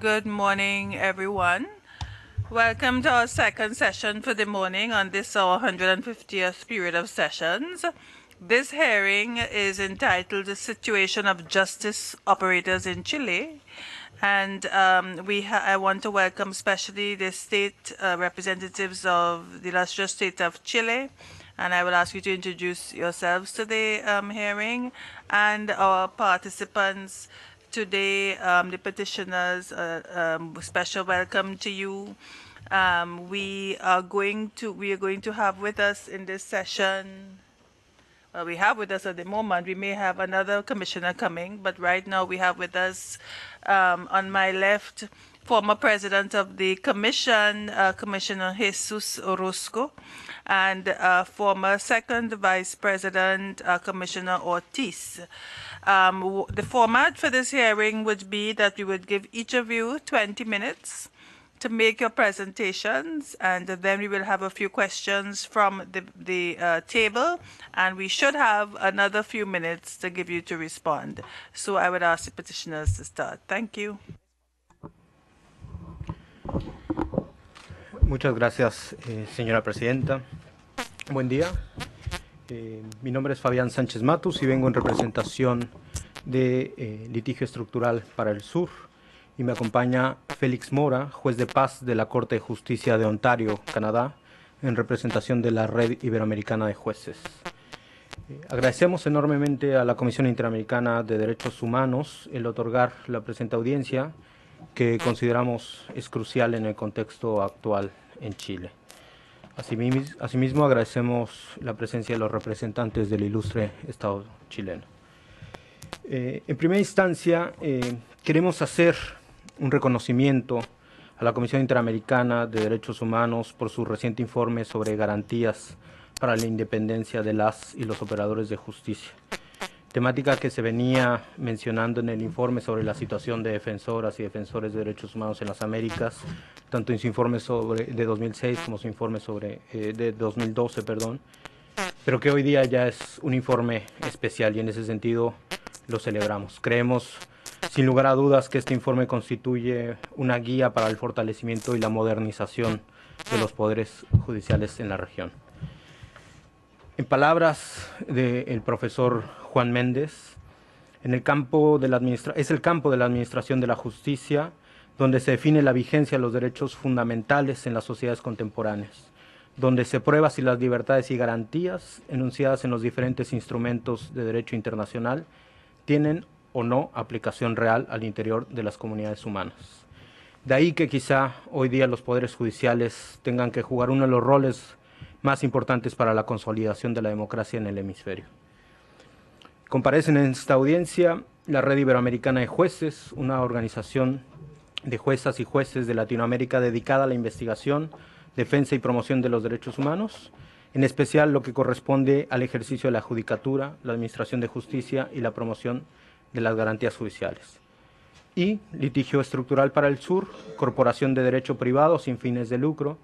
Good morning, everyone. Welcome to our second session for the morning on this our 150th period of sessions. This hearing is entitled The Situation of Justice Operators in Chile. And um, we I want to welcome especially the state uh, representatives of the illustrious state of Chile. And I will ask you to introduce yourselves to the um, hearing and our participants today, um, the petitioners, uh, um, special welcome to you. Um, we are going to we are going to have with us in this session. Well, we have with us at the moment. We may have another commissioner coming, but right now we have with us um, on my left former president of the commission, uh, Commissioner Jesus Orozco, and uh, former second vice president, uh, Commissioner Ortiz. Um, w- the format for this hearing would be that we would give each of you 20 minutes to make your presentations, and then we will have a few questions from the, the uh, table, and we should have another few minutes to give you to respond. So I would ask the petitioners to start. Thank you. Muchas gracias, eh, señora presidenta. Buen día. Eh, mi nombre es Fabián Sánchez Matus y vengo en representación de eh, litigio estructural para el sur. Y me acompaña Félix Mora, juez de paz de la Corte de Justicia de Ontario, Canadá, en representación de la Red Iberoamericana de Jueces. Eh, agradecemos enormemente a la Comisión Interamericana de Derechos Humanos el otorgar la presente audiencia que consideramos es crucial en el contexto actual en Chile. Asimismo, agradecemos la presencia de los representantes del ilustre Estado chileno. Eh, en primera instancia, eh, queremos hacer un reconocimiento a la Comisión Interamericana de Derechos Humanos por su reciente informe sobre garantías para la independencia de las y los operadores de justicia, temática que se venía mencionando en el informe sobre la situación de defensoras y defensores de derechos humanos en las Américas, tanto en su informe sobre, de 2006 como su informe sobre, eh, de 2012, perdón, pero que hoy día ya es un informe especial y en ese sentido lo celebramos. Creemos, sin lugar a dudas, que este informe constituye una guía para el fortalecimiento y la modernización de los poderes judiciales en la región. En palabras del profesor Juan Méndez, en es el campo de la administración de la justicia donde se define la vigencia de los derechos fundamentales en las sociedades contemporáneas, donde se prueba si las libertades y garantías enunciadas en los diferentes instrumentos de derecho internacional tienen o no aplicación real al interior de las comunidades humanas. De ahí que quizá hoy día los poderes judiciales tengan que jugar uno de los roles más importantes para la consolidación de la democracia en el hemisferio. Comparecen en esta audiencia la Red Iberoamericana de Jueces, una organización de juezas y jueces de Latinoamérica dedicada a la investigación, defensa y promoción de los derechos humanos, en especial lo que corresponde al ejercicio de la judicatura, la administración de justicia y la promoción de las garantías judiciales. Y Litigio Estructural para el Sur, Corporación de Derecho Privado sin fines de lucro,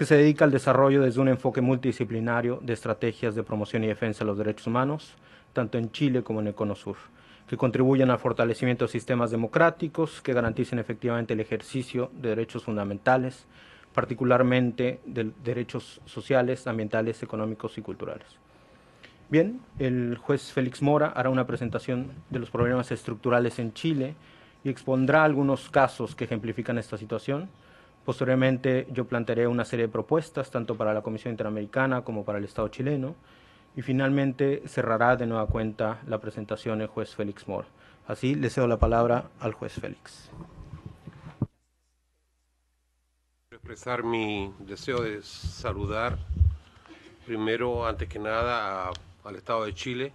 que se dedica al desarrollo desde un enfoque multidisciplinario de estrategias de promoción y defensa de los derechos humanos, tanto en Chile como en el Cono Sur, que contribuyan al fortalecimiento de sistemas democráticos que garanticen efectivamente el ejercicio de derechos fundamentales, particularmente de derechos sociales, ambientales, económicos y culturales. Bien, el juez Félix Mora hará una presentación de los problemas estructurales en Chile y expondrá algunos casos que ejemplifican esta situación. Posteriormente yo plantearé una serie de propuestas tanto para la Comisión Interamericana como para el Estado chileno y finalmente cerrará de nueva cuenta la presentación el juez Félix Mor. Así le cedo la palabra al juez Félix. Quiero expresar mi deseo de saludar primero, antes que nada, al Estado de Chile,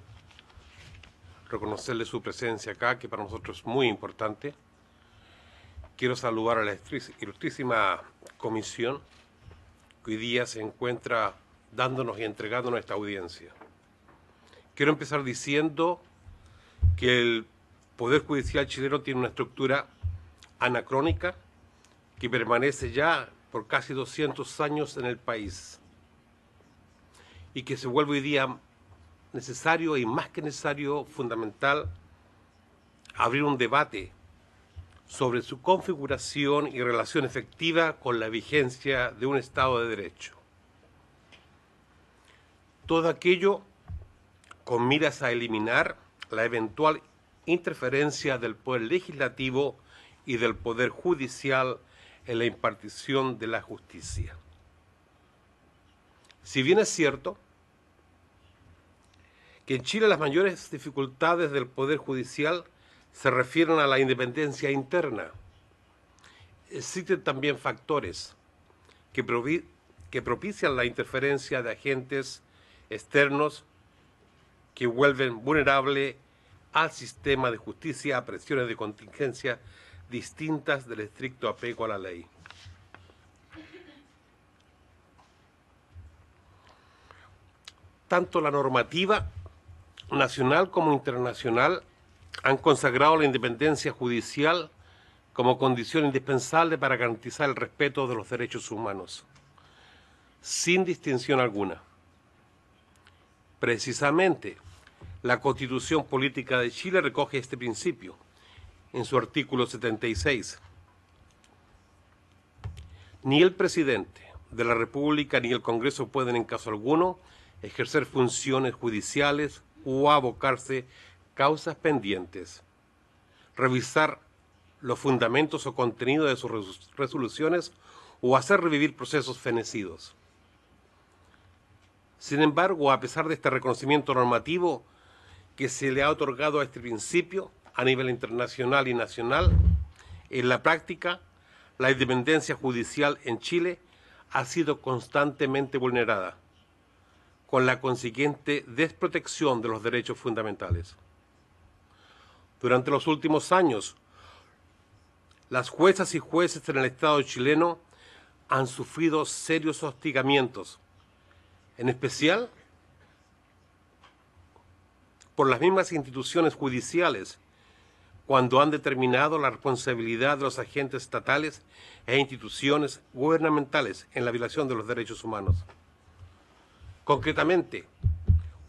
reconocerle su presencia acá, que para nosotros es muy importante Quiero saludar a la ilustrísima comisión que hoy día se encuentra dándonos y entregándonos esta audiencia. Quiero empezar diciendo que el Poder Judicial chileno tiene una estructura anacrónica que permanece ya por casi 200 años en el país y que se vuelve hoy día necesario y más que necesario, fundamental, abrir un debate sobre su configuración y relación efectiva con la vigencia de un Estado de Derecho. Todo aquello con miras a eliminar la eventual interferencia del Poder Legislativo y del Poder Judicial en la impartición de la justicia. Si bien es cierto que en Chile las mayores dificultades del Poder Judicial se refieren a la independencia interna. Existen también factores que, propician la interferencia de agentes externos que vuelven vulnerable al sistema de justicia a presiones de contingencia distintas del estricto apego a la ley. Tanto la normativa nacional como internacional han consagrado la independencia judicial como condición indispensable para garantizar el respeto de los derechos humanos, sin distinción alguna. Precisamente, la Constitución Política de Chile recoge este principio en su artículo 76. Ni el presidente de la República ni el Congreso pueden en caso alguno ejercer funciones judiciales o abocarse causas pendientes, revisar los fundamentos o contenido de sus resoluciones o hacer revivir procesos fenecidos. Sin embargo, a pesar de este reconocimiento normativo que se le ha otorgado a este principio a nivel internacional y nacional, en la práctica, la independencia judicial en Chile ha sido constantemente vulnerada, con la consiguiente desprotección de los derechos fundamentales. Durante los últimos años, las juezas y jueces en el Estado chileno han sufrido serios hostigamientos, en especial por las mismas instituciones judiciales cuando han determinado la responsabilidad de los agentes estatales e instituciones gubernamentales en la violación de los derechos humanos. Concretamente,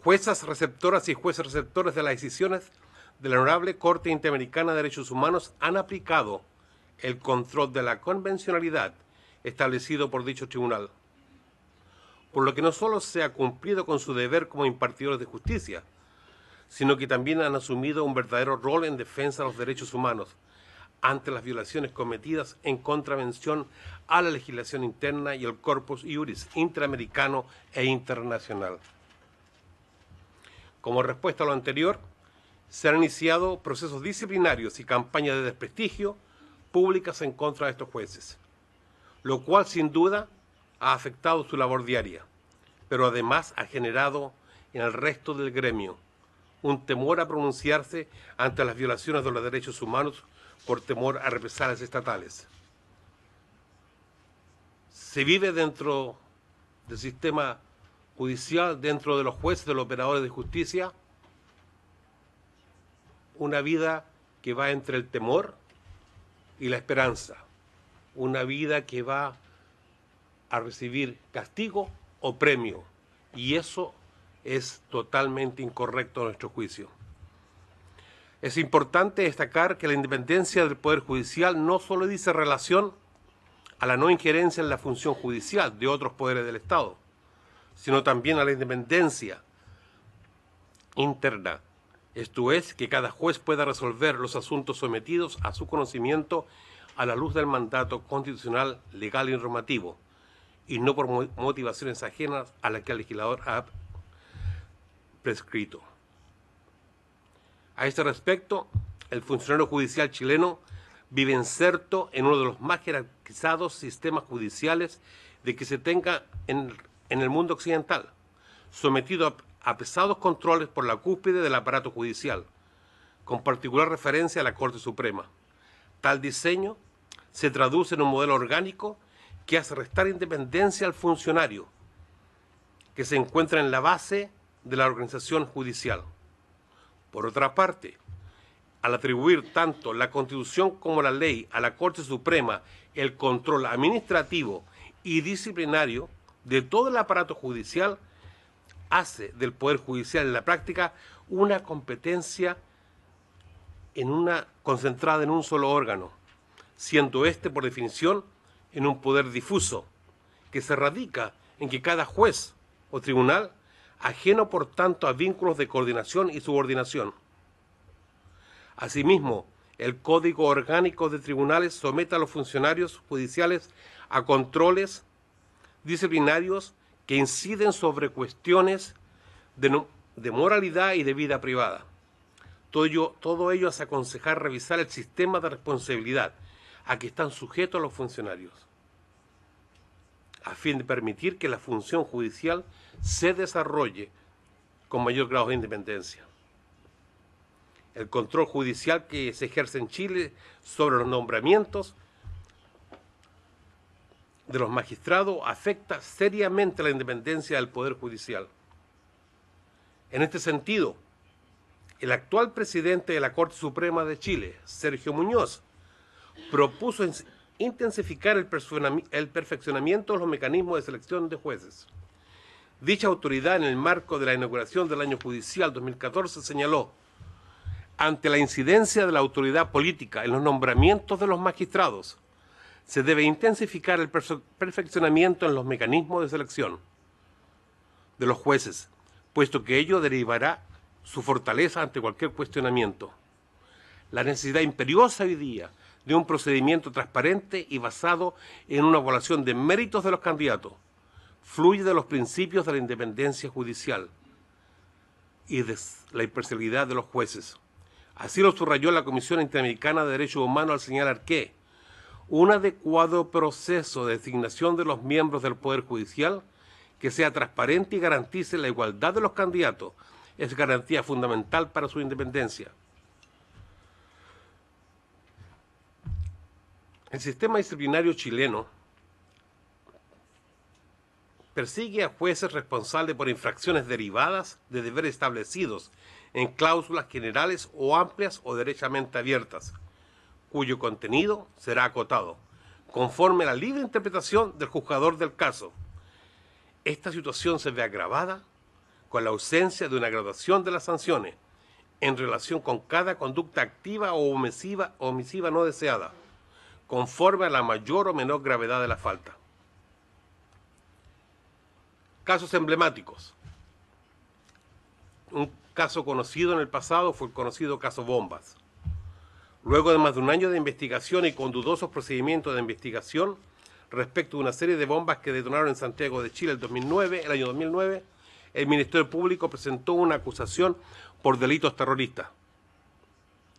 juezas receptoras y jueces receptores de las decisiones de la Honorable Corte Interamericana de Derechos Humanos han aplicado el control de la convencionalidad establecido por dicho tribunal, por lo que no solo se ha cumplido con su deber como impartidores de justicia, sino que también han asumido un verdadero rol en defensa de los derechos humanos ante las violaciones cometidas en contravención a la legislación interna y el corpus iuris interamericano e internacional. Como respuesta a lo anterior, se han iniciado procesos disciplinarios y campañas de desprestigio públicas en contra de estos jueces, lo cual sin duda ha afectado su labor diaria, pero además ha generado en el resto del gremio un temor a pronunciarse ante las violaciones de los derechos humanos por temor a represalias estatales. Se vive dentro del sistema judicial, dentro de los jueces, de los operadores de justicia, una vida que va entre el temor y la esperanza, una vida que va a recibir castigo o premio. Y eso es totalmente incorrecto a nuestro juicio. Es importante destacar que la independencia del Poder Judicial no solo dice relación a la no injerencia en la función judicial de otros poderes del Estado, sino también a la independencia interna esto es, que cada juez pueda resolver los asuntos sometidos a su conocimiento a la luz del mandato constitucional, legal y normativo, y no por motivaciones ajenas a las que el legislador ha prescrito. A este respecto, el funcionario judicial chileno vive encerto en uno de los más jerarquizados sistemas judiciales de que se tenga en, en el mundo occidental, sometido a a pesados controles por la cúspide del aparato judicial, con particular referencia a la Corte Suprema. Tal diseño se traduce en un modelo orgánico que hace restar independencia al funcionario, que se encuentra en la base de la organización judicial. Por otra parte, al atribuir tanto la Constitución como la ley a la Corte Suprema el control administrativo y disciplinario de todo el aparato judicial, hace del Poder Judicial en la práctica una competencia en una, concentrada en un solo órgano, siendo este, por definición, en un poder difuso, que se radica en que cada juez o tribunal, ajeno por tanto a vínculos de coordinación y subordinación. Asimismo, el Código Orgánico de Tribunales somete a los funcionarios judiciales a controles disciplinarios que inciden sobre cuestiones de, moralidad y de vida privada. Todo ello, todo ello hace aconsejar revisar el sistema de responsabilidad a que están sujetos los funcionarios, a fin de permitir que la función judicial se desarrolle con mayor grado de independencia. El control judicial que se ejerce en Chile sobre los nombramientos de los magistrados afecta seriamente la independencia del Poder Judicial. En este sentido, el actual presidente de la Corte Suprema de Chile, Sergio Muñoz, propuso intensificar el perfeccionamiento de los mecanismos de selección de jueces. Dicha autoridad, en el marco de la inauguración del año judicial 2014, señaló, ante la incidencia de la autoridad política en los nombramientos de los magistrados, se debe intensificar el perfeccionamiento en los mecanismos de selección de los jueces, puesto que ello derivará su fortaleza ante cualquier cuestionamiento. La necesidad imperiosa hoy día de un procedimiento transparente y basado en una evaluación de méritos de los candidatos fluye de los principios de la independencia judicial y de la imparcialidad de los jueces. Así lo subrayó la Comisión Interamericana de Derechos Humanos al señalar que un adecuado proceso de designación de los miembros del Poder Judicial que sea transparente y garantice la igualdad de los candidatos es garantía fundamental para su independencia. El sistema disciplinario chileno persigue a jueces responsables por infracciones derivadas de deberes establecidos en cláusulas generales o amplias o derechamente abiertas cuyo contenido será acotado, conforme a la libre interpretación del juzgador del caso. Esta situación se ve agravada con la ausencia de una graduación de las sanciones en relación con cada conducta activa o omisiva, omisiva no deseada, conforme a la mayor o menor gravedad de la falta. Casos emblemáticos. Un caso conocido en el pasado fue el conocido caso Bombas Luego de más de un año de investigación y con dudosos procedimientos de investigación respecto a una serie de bombas que detonaron en Santiago de Chile el 2009, el año 2009, el Ministerio Público presentó una acusación por delitos terroristas.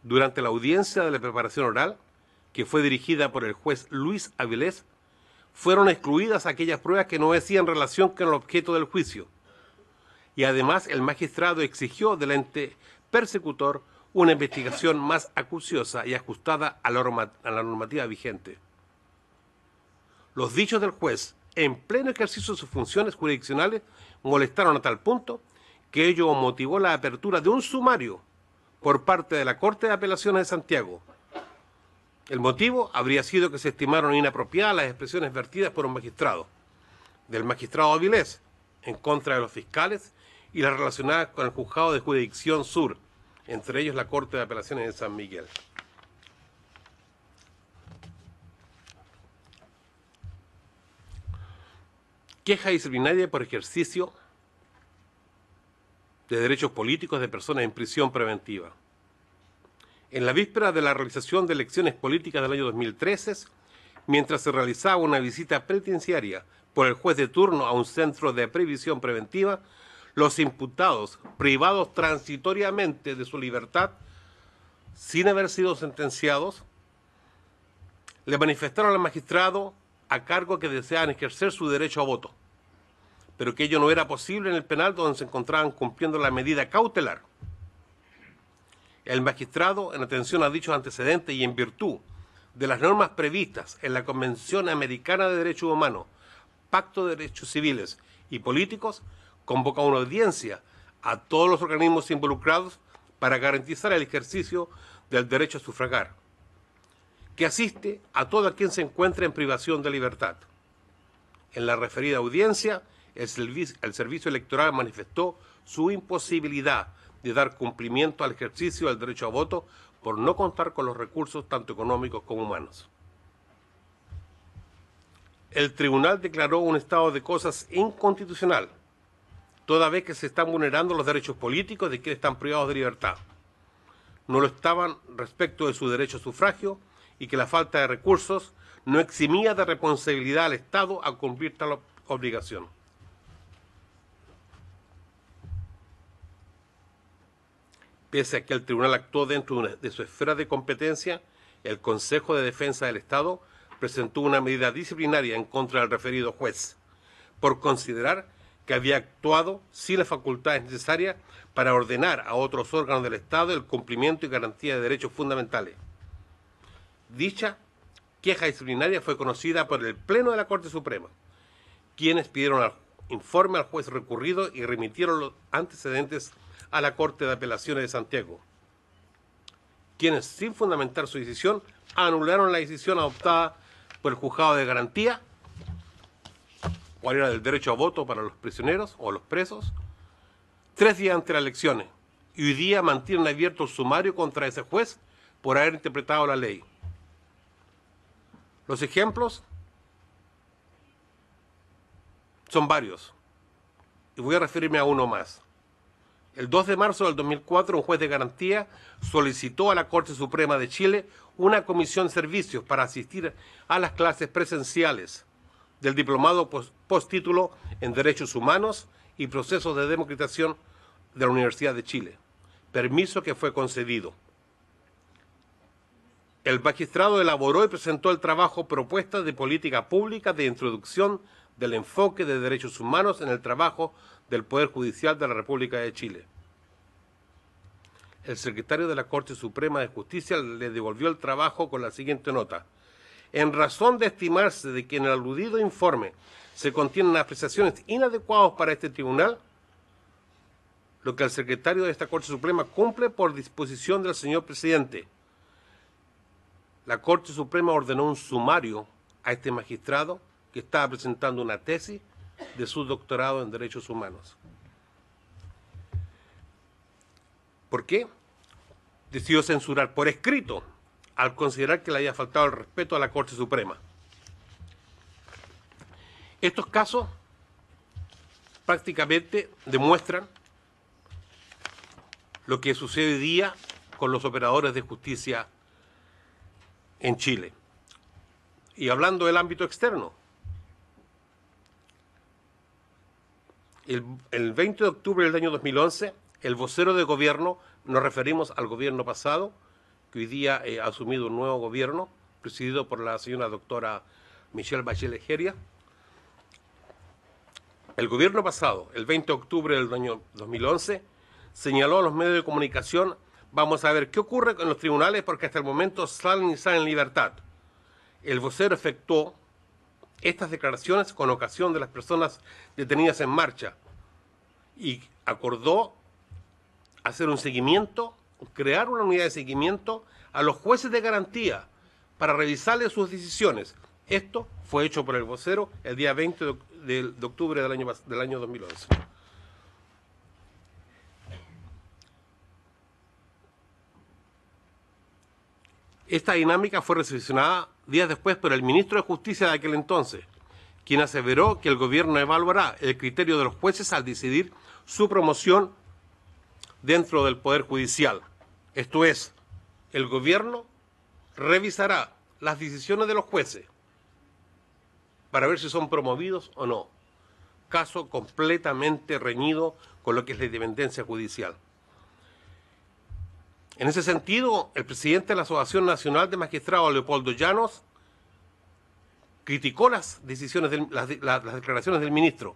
Durante la audiencia de la preparación oral, que fue dirigida por el juez Luis Avilés, fueron excluidas aquellas pruebas que no hacían relación con el objeto del juicio. Y además el magistrado exigió del ente persecutor una investigación más acuciosa y ajustada a la, normativa vigente. Los dichos del juez, en pleno ejercicio de sus funciones jurisdiccionales, molestaron a tal punto que ello motivó la apertura de un sumario por parte de la Corte de Apelaciones de Santiago. El motivo habría sido que se estimaron inapropiadas las expresiones vertidas por un magistrado, del magistrado Avilés, en contra de los fiscales y las relacionadas con el juzgado de jurisdicción sur, entre ellos la Corte de Apelaciones de San Miguel. Queja disciplinaria por ejercicio de derechos políticos de personas en prisión preventiva. En la víspera de la realización de elecciones políticas del año 2013, mientras se realizaba una visita penitenciaria por el juez de turno a un centro de previsión preventiva, los imputados privados transitoriamente de su libertad sin haber sido sentenciados, le manifestaron al magistrado a cargo que deseaban ejercer su derecho a voto, pero que ello no era posible en el penal donde se encontraban cumpliendo la medida cautelar. El magistrado, en atención a dichos antecedentes y en virtud de las normas previstas en la Convención Americana de Derechos Humanos, Pacto de Derechos Civiles y Políticos, convoca una audiencia a todos los organismos involucrados para garantizar el ejercicio del derecho a sufragar, que asiste a todo quien se encuentre en privación de libertad. En la referida audiencia, el, servicio, el servicio electoral manifestó su imposibilidad de dar cumplimiento al ejercicio del derecho a voto por no contar con los recursos tanto económicos como humanos. El tribunal declaró un estado de cosas inconstitucional toda vez que se están vulnerando los derechos políticos de quienes están privados de libertad. No lo estaban respecto de su derecho a sufragio y que la falta de recursos no eximía de responsabilidad al Estado a cumplir tal obligación. Pese a que el tribunal actuó dentro de su esfera de competencia, el Consejo de Defensa del Estado presentó una medida disciplinaria en contra del referido juez por considerar que había actuado sin las facultades necesarias para ordenar a otros órganos del Estado el cumplimiento y garantía de derechos fundamentales. Dicha queja disciplinaria fue conocida por el Pleno de la Corte Suprema, quienes pidieron al informe al juez recurrido y remitieron los antecedentes a la Corte de Apelaciones de Santiago, quienes sin fundamentar su decisión anularon la decisión adoptada por el Juzgado de Garantía cuál era el derecho a voto para los prisioneros o los presos, tres días antes de las elecciones, y hoy día mantienen abierto el sumario contra ese juez por haber interpretado la ley. Los ejemplos son varios, y voy a referirme a uno más. El 2 de marzo del 2004, un juez de garantía solicitó a la Corte Suprema de Chile una comisión de servicios para asistir a las clases presenciales del diplomado postítulo en Derechos Humanos y Procesos de Democratización de la Universidad de Chile, permiso que fue concedido. El magistrado elaboró y presentó el trabajo Propuesta de Política Pública de Introducción del Enfoque de Derechos Humanos en el Trabajo del Poder Judicial de la República de Chile. El secretario de la Corte Suprema de Justicia le devolvió el trabajo con la siguiente nota en razón de estimarse de que en el aludido informe se contienen apreciaciones inadecuadas para este tribunal, lo que el secretario de esta Corte Suprema cumple por disposición del señor presidente. La Corte Suprema ordenó un sumario a este magistrado que estaba presentando una tesis de su doctorado en Derechos Humanos. ¿Por qué? Decidió censurar por escrito al considerar que le haya faltado el respeto a la Corte Suprema. Estos casos prácticamente demuestran lo que sucede hoy día con los operadores de justicia en Chile. Y hablando del ámbito externo, el, el 20 de octubre del año 2011, el vocero de gobierno, nos referimos al gobierno pasado, hoy día eh, ha asumido un nuevo gobierno, presidido por la señora doctora Michelle Bachelet Geria. El gobierno pasado, el 20 de octubre del año 2011, señaló a los medios de comunicación, vamos a ver qué ocurre con los tribunales porque hasta el momento salen y salen en libertad. El vocero efectuó estas declaraciones con ocasión de las personas detenidas en marcha y acordó hacer un seguimiento crear una unidad de seguimiento a los jueces de garantía para revisarles sus decisiones. Esto fue hecho por el vocero el día 20 de, octubre del año, del año 2011. Esta dinámica fue recepcionada días después por el ministro de Justicia de aquel entonces, quien aseveró que el gobierno evaluará el criterio de los jueces al decidir su promoción dentro del Poder Judicial. Esto es, el gobierno revisará las decisiones de los jueces para ver si son promovidos o no. Caso completamente reñido con lo que es la independencia judicial. En ese sentido, el presidente de la Asociación Nacional de Magistrados, Leopoldo Llanos, criticó las decisiones, las declaraciones del ministro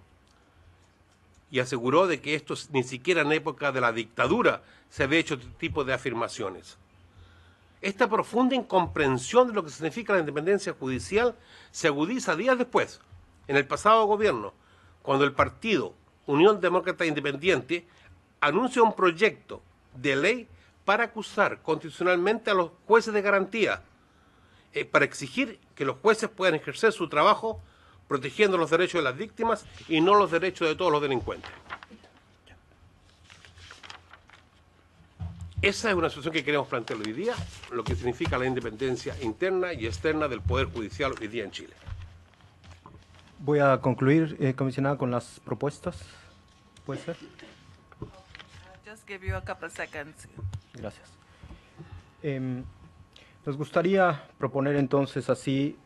y aseguró de que esto ni siquiera en época de la dictadura se había hecho este tipo de afirmaciones. Esta profunda incomprensión de lo que significa la independencia judicial se agudiza días después, en el pasado gobierno, cuando el partido Unión Demócrata Independiente anuncia un proyecto de ley para acusar constitucionalmente a los jueces de garantía, eh, para exigir que los jueces puedan ejercer su trabajo protegiendo los derechos de las víctimas y no los derechos de todos los delincuentes. Esa es una situación que queremos plantear hoy día, lo que significa la independencia interna y externa del Poder Judicial hoy día en Chile. Voy a concluir, eh, comisionada, con las propuestas. ¿Puede ser? Just give you a couple seconds. Gracias. Em, nos gustaría proponer entonces así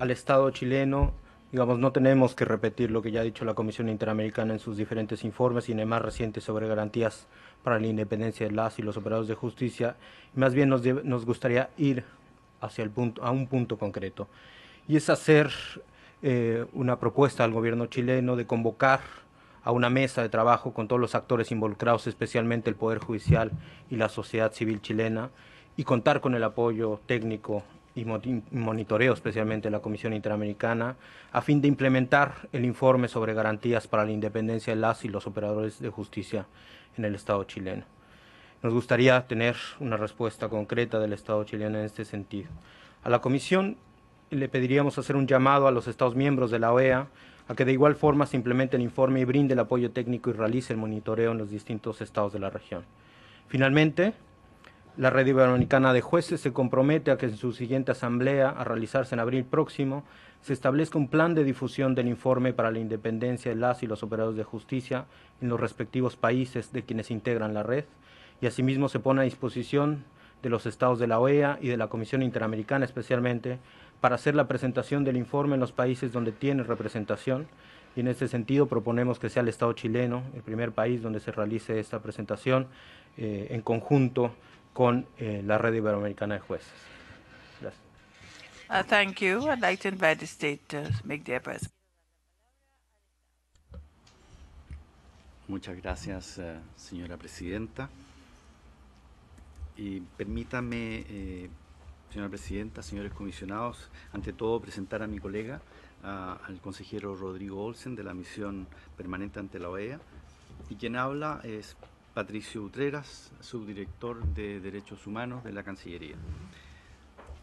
al Estado chileno Digamos, no tenemos que repetir lo que ya ha dicho la Comisión Interamericana en sus diferentes informes y en el más reciente sobre garantías para la independencia de las y los operadores de justicia. Más bien nos, gustaría ir hacia el punto, a un punto concreto y es hacer eh, una propuesta al gobierno chileno de convocar a una mesa de trabajo con todos los actores involucrados, especialmente el Poder Judicial y la sociedad civil chilena, y contar con el apoyo técnico y monitoreo especialmente la Comisión Interamericana a fin de implementar el informe sobre garantías para la independencia de las y los operadores de justicia en el Estado chileno. Nos gustaría tener una respuesta concreta del Estado chileno en este sentido. A la Comisión le pediríamos hacer un llamado a los Estados miembros de la OEA a que de igual forma se implemente el informe y brinde el apoyo técnico y realice el monitoreo en los distintos estados de la región. Finalmente, la Red Iberoamericana de Jueces se compromete a que en su siguiente asamblea, a realizarse en abril próximo, se establezca un plan de difusión del informe para la independencia de las y los operadores de justicia en los respectivos países de quienes integran la red, y asimismo se pone a disposición de los estados de la OEA y de la Comisión Interamericana especialmente para hacer la presentación del informe en los países donde tiene representación y en este sentido proponemos que sea el Estado chileno el primer país donde se realice esta presentación eh, en conjunto con eh, la Red Iberoamericana de Jueces. Gracias. Uh, thank you. I'd like to invite the state to make their Muchas gracias, eh, señora presidenta. Y permítame, eh, señora presidenta, señores comisionados, ante todo presentar a mi colega, al consejero Rodrigo Olsen de la misión permanente ante la OEA, y quien habla es Patricio Utreras, subdirector de Derechos Humanos de la Cancillería.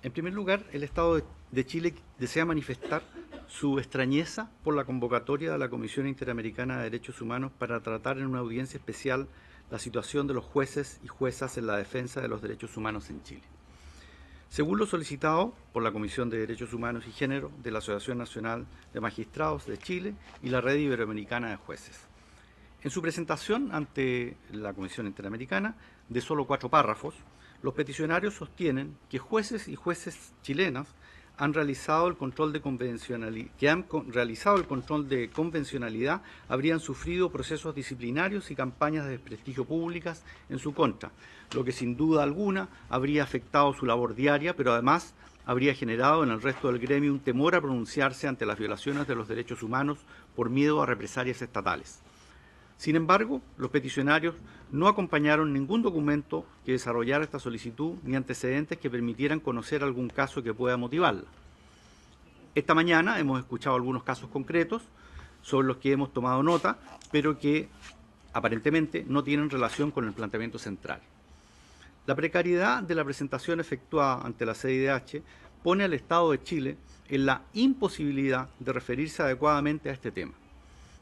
En primer lugar, el Estado de Chile desea manifestar su extrañeza por la convocatoria de la Comisión Interamericana de Derechos Humanos para tratar en una audiencia especial la situación de los jueces y juezas en la defensa de los derechos humanos en Chile. Según lo solicitado por la Comisión de Derechos Humanos y Género de la Asociación Nacional de Magistrados de Chile y la Red Iberoamericana de Jueces. En su presentación ante la Comisión Interamericana, de solo cuatro párrafos, los peticionarios sostienen que jueces y jueces chilenas han realizado el control de convencionalidad, que han realizado el control de convencionalidad habrían sufrido procesos disciplinarios y campañas de desprestigio públicas en su contra, lo que sin duda alguna habría afectado su labor diaria, pero además habría generado en el resto del gremio un temor a pronunciarse ante las violaciones de los derechos humanos por miedo a represalias estatales. Sin embargo, los peticionarios no acompañaron ningún documento que desarrollara esta solicitud ni antecedentes que permitieran conocer algún caso que pueda motivarla. Esta mañana hemos escuchado algunos casos concretos sobre los que hemos tomado nota, pero que aparentemente no tienen relación con el planteamiento central. La precariedad de la presentación efectuada ante la CIDH pone al Estado de Chile en la imposibilidad de referirse adecuadamente a este tema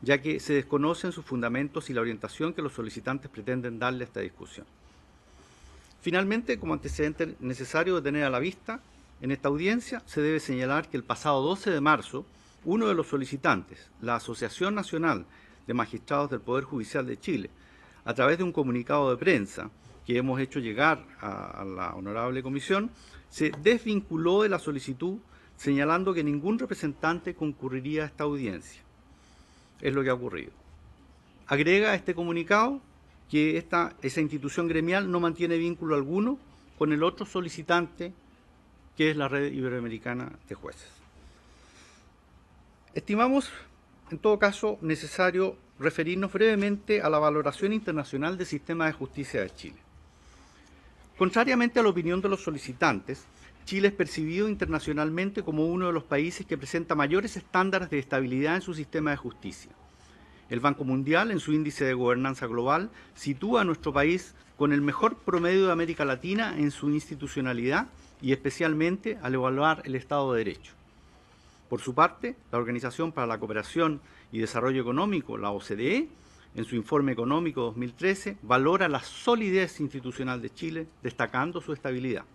ya que se desconocen sus fundamentos y la orientación que los solicitantes pretenden darle a esta discusión. Finalmente, como antecedente necesario de tener a la vista, en esta audiencia se debe señalar que el pasado 12 de marzo, uno de los solicitantes, la Asociación Nacional de Magistrados del Poder Judicial de Chile, a través de un comunicado de prensa que hemos hecho llegar a, a la honorable comisión, se desvinculó de la solicitud señalando que ningún representante concurriría a esta audiencia es lo que ha ocurrido. Agrega este comunicado que esa institución gremial no mantiene vínculo alguno con el otro solicitante que es la Red Iberoamericana de Jueces. Estimamos, en todo caso, necesario referirnos brevemente a la valoración internacional del sistema de justicia de Chile. Contrariamente a la opinión de los solicitantes, Chile es percibido internacionalmente como uno de los países que presenta mayores estándares de estabilidad en su sistema de justicia. El Banco Mundial, en su índice de gobernanza global, sitúa a nuestro país con el mejor promedio de América Latina en su institucionalidad y especialmente al evaluar el Estado de Derecho. Por su parte, la Organización para la Cooperación y Desarrollo Económico, la OCDE, en su informe económico 2013, valora la solidez institucional de Chile, destacando su estabilidad.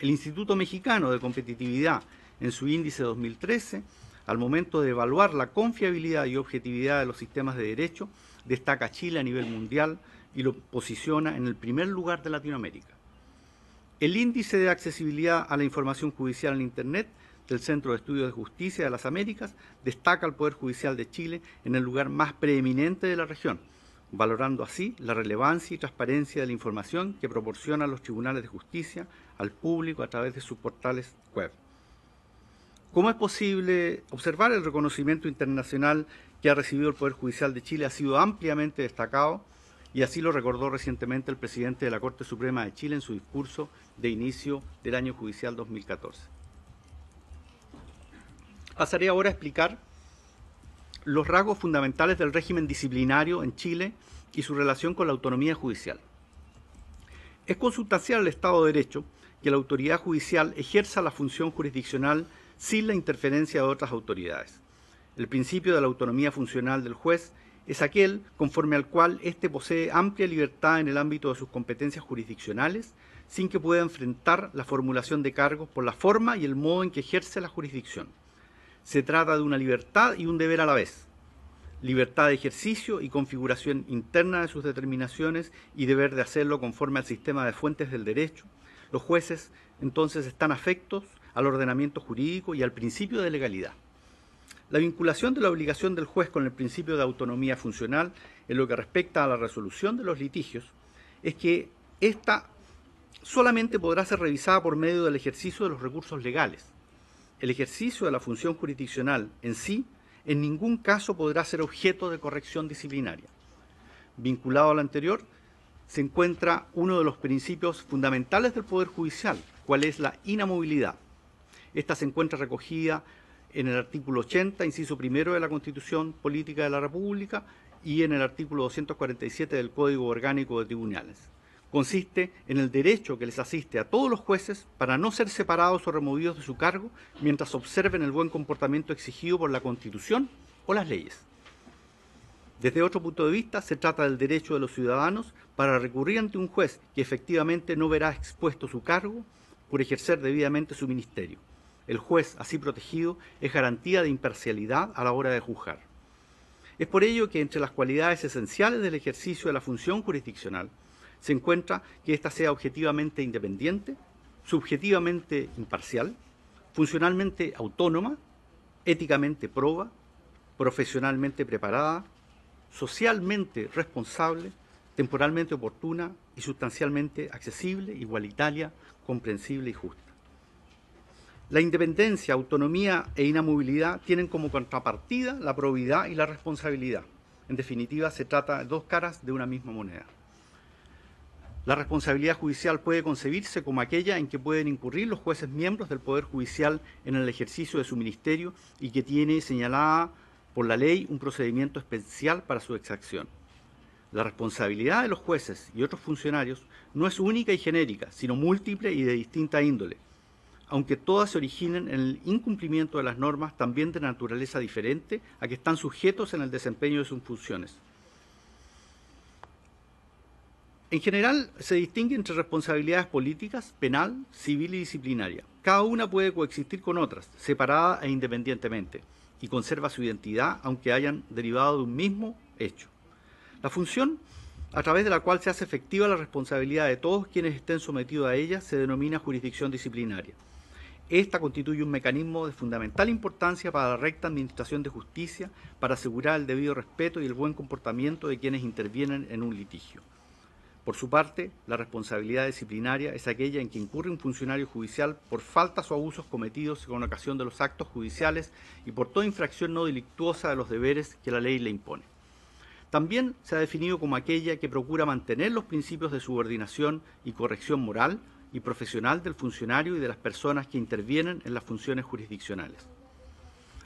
El Instituto Mexicano de Competitividad, en su índice 2013, al momento de evaluar la confiabilidad y objetividad de los sistemas de derecho, destaca a Chile a nivel mundial y lo posiciona en el primer lugar de Latinoamérica. El índice de accesibilidad a la información judicial en Internet del Centro de Estudios de Justicia de las Américas destaca al Poder Judicial de Chile en el lugar más preeminente de la región, valorando así la relevancia y transparencia de la información que proporcionan los tribunales de justicia al público a través de sus portales web. ¿Cómo es posible observar el reconocimiento internacional que ha recibido el Poder Judicial de Chile? Ha sido ampliamente destacado y así lo recordó recientemente el presidente de la Corte Suprema de Chile en su discurso de inicio del año judicial 2014. Pasaré ahora a explicar los rasgos fundamentales del régimen disciplinario en Chile y su relación con la autonomía judicial. Es consultacial el Estado de Derecho que la autoridad judicial ejerza la función jurisdiccional sin la interferencia de otras autoridades. El principio de la autonomía funcional del juez es aquel conforme al cual éste posee amplia libertad en el ámbito de sus competencias jurisdiccionales, sin que pueda enfrentar la formulación de cargos por la forma y el modo en que ejerce la jurisdicción. Se trata de una libertad y un deber a la vez. Libertad de ejercicio y configuración interna de sus determinaciones y deber de hacerlo conforme al sistema de fuentes del derecho, los jueces entonces están afectos al ordenamiento jurídico y al principio de legalidad. La vinculación de la obligación del juez con el principio de autonomía funcional en lo que respecta a la resolución de los litigios es que ésta solamente podrá ser revisada por medio del ejercicio de los recursos legales. El ejercicio de la función jurisdiccional en sí en ningún caso podrá ser objeto de corrección disciplinaria. Vinculado a lo anterior, se encuentra uno de los principios fundamentales del Poder Judicial, cual es la inamovilidad. Esta se encuentra recogida en el artículo 80, inciso primero de la Constitución Política de la República y en el artículo 247 del Código Orgánico de Tribunales. Consiste en el derecho que les asiste a todos los jueces para no ser separados o removidos de su cargo mientras observen el buen comportamiento exigido por la Constitución o las leyes. Desde otro punto de vista, se trata del derecho de los ciudadanos para recurrir ante un juez que efectivamente no verá expuesto su cargo por ejercer debidamente su ministerio. El juez así protegido es garantía de imparcialidad a la hora de juzgar. Es por ello que entre las cualidades esenciales del ejercicio de la función jurisdiccional se encuentra que ésta sea objetivamente independiente, subjetivamente imparcial, funcionalmente autónoma, éticamente proba, profesionalmente preparada, socialmente responsable, temporalmente oportuna y sustancialmente accesible, igualitaria, comprensible y justa. La independencia, autonomía e inamovilidad tienen como contrapartida la probidad y la responsabilidad. En definitiva, se trata de dos caras de una misma moneda. La responsabilidad judicial puede concebirse como aquella en que pueden incurrir los jueces miembros del Poder Judicial en el ejercicio de su ministerio y que tiene señalada por la ley un procedimiento especial para su exacción. La responsabilidad de los jueces y otros funcionarios no es única y genérica, sino múltiple y de distinta índole, aunque todas se originen en el incumplimiento de las normas también de naturaleza diferente a que están sujetos en el desempeño de sus funciones. En general, se distingue entre responsabilidades políticas, penal, civil y disciplinaria. Cada una puede coexistir con otras, separada e independientemente y conserva su identidad aunque hayan derivado de un mismo hecho. La función a través de la cual se hace efectiva la responsabilidad de todos quienes estén sometidos a ella se denomina jurisdicción disciplinaria. Esta constituye un mecanismo de fundamental importancia para la recta administración de justicia, para asegurar el debido respeto y el buen comportamiento de quienes intervienen en un litigio. Por su parte, la responsabilidad disciplinaria es aquella en que incurre un funcionario judicial por faltas o abusos cometidos con ocasión de los actos judiciales y por toda infracción no delictuosa de los deberes que la ley le impone. También se ha definido como aquella que procura mantener los principios de subordinación y corrección moral y profesional del funcionario y de las personas que intervienen en las funciones jurisdiccionales.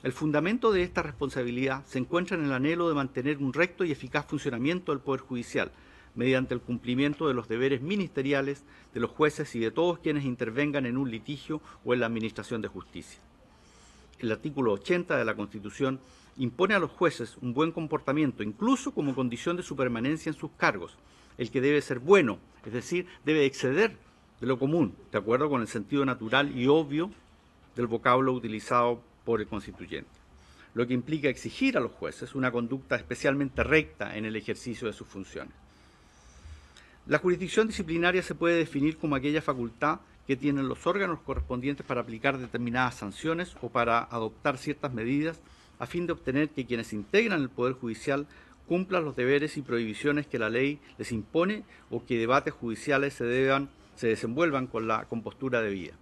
El fundamento de esta responsabilidad se encuentra en el anhelo de mantener un recto y eficaz funcionamiento del Poder Judicial, mediante el cumplimiento de los deberes ministeriales de los jueces y de todos quienes intervengan en un litigio o en la administración de justicia. El artículo 80 de la Constitución impone a los jueces un buen comportamiento, incluso como condición de su permanencia en sus cargos, el que debe ser bueno, es decir, debe exceder de lo común, de acuerdo con el sentido natural y obvio del vocablo utilizado por el constituyente, lo que implica exigir a los jueces una conducta especialmente recta en el ejercicio de sus funciones. La jurisdicción disciplinaria se puede definir como aquella facultad que tienen los órganos correspondientes para aplicar determinadas sanciones o para adoptar ciertas medidas a fin de obtener que quienes integran el Poder Judicial cumplan los deberes y prohibiciones que la ley les impone o que debates judiciales se, deban, se desenvuelvan con la compostura debida.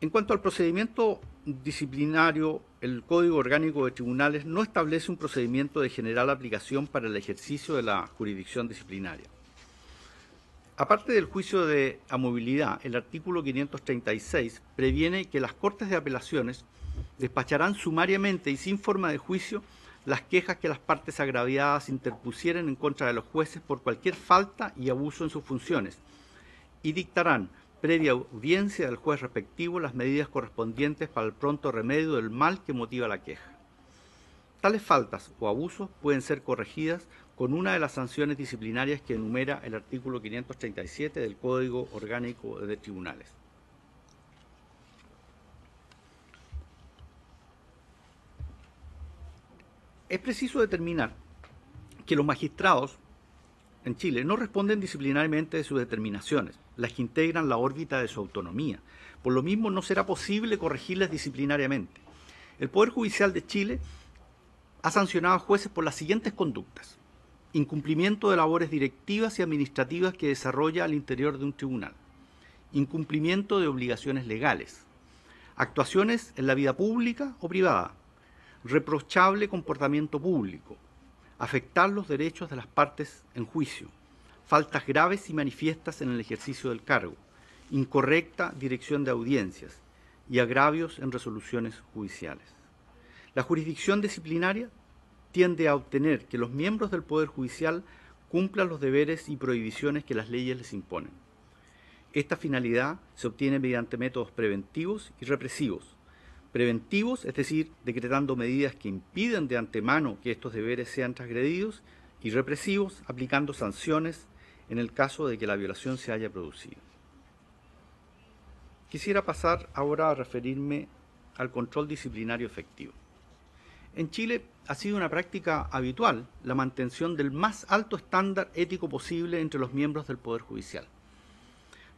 En cuanto al procedimiento disciplinario, el Código Orgánico de Tribunales no establece un procedimiento de general aplicación para el ejercicio de la jurisdicción disciplinaria. Aparte del juicio de amovilidad, el artículo 536 previene que las Cortes de Apelaciones despacharán sumariamente y sin forma de juicio las quejas que las partes agraviadas interpusieran en contra de los jueces por cualquier falta y abuso en sus funciones y dictarán previa audiencia del juez respectivo las medidas correspondientes para el pronto remedio del mal que motiva la queja. Tales faltas o abusos pueden ser corregidas con una de las sanciones disciplinarias que enumera el artículo 537 del Código Orgánico de Tribunales. Es preciso determinar que los magistrados en Chile no responden disciplinariamente de sus determinaciones, las que integran la órbita de su autonomía. Por lo mismo, no será posible corregirlas disciplinariamente. El Poder Judicial de Chile ha sancionado a jueces por las siguientes conductas. Incumplimiento de labores directivas y administrativas que desarrolla al interior de un tribunal. Incumplimiento de obligaciones legales. Actuaciones en la vida pública o privada. Reprochable comportamiento público afectar los derechos de las partes en juicio, faltas graves y manifiestas en el ejercicio del cargo, incorrecta dirección de audiencias y agravios en resoluciones judiciales. La jurisdicción disciplinaria tiende a obtener que los miembros del Poder Judicial cumplan los deberes y prohibiciones que las leyes les imponen. Esta finalidad se obtiene mediante métodos preventivos y represivos, preventivos, es decir, decretando medidas que impiden de antemano que estos deberes sean transgredidos, y represivos, aplicando sanciones en el caso de que la violación se haya producido. Quisiera pasar ahora a referirme al control disciplinario efectivo. En Chile ha sido una práctica habitual la mantención del más alto estándar ético posible entre los miembros del Poder Judicial